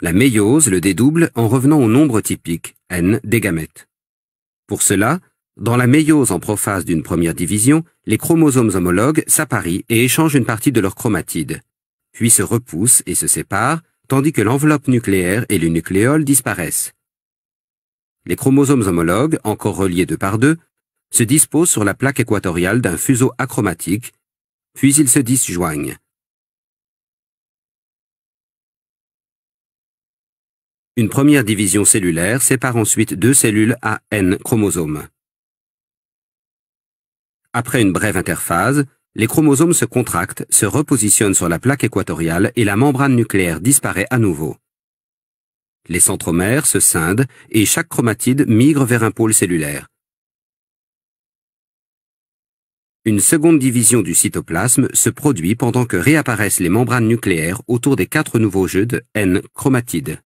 La méiose le dédouble en revenant au nombre typique, n des gamètes. Pour cela, dans la méiose en prophase d'une première division, les chromosomes homologues s'apparient et échangent une partie de leurs chromatides, puis se repoussent et se séparent, tandis que l'enveloppe nucléaire et le nucléole disparaissent. Les chromosomes homologues, encore reliés deux par deux, se disposent sur la plaque équatoriale d'un fuseau achromatique, puis ils se disjoignent, Une première division cellulaire sépare ensuite deux cellules à N chromosomes. Après une brève interphase, les chromosomes se contractent, se repositionnent sur la plaque équatoriale et la membrane nucléaire disparaît à nouveau. Les centromères se scindent et chaque chromatide migre vers un pôle cellulaire. Une seconde division du cytoplasme se produit pendant que réapparaissent les membranes nucléaires autour des quatre nouveaux jeux de N chromatides.